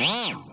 ¡Mam!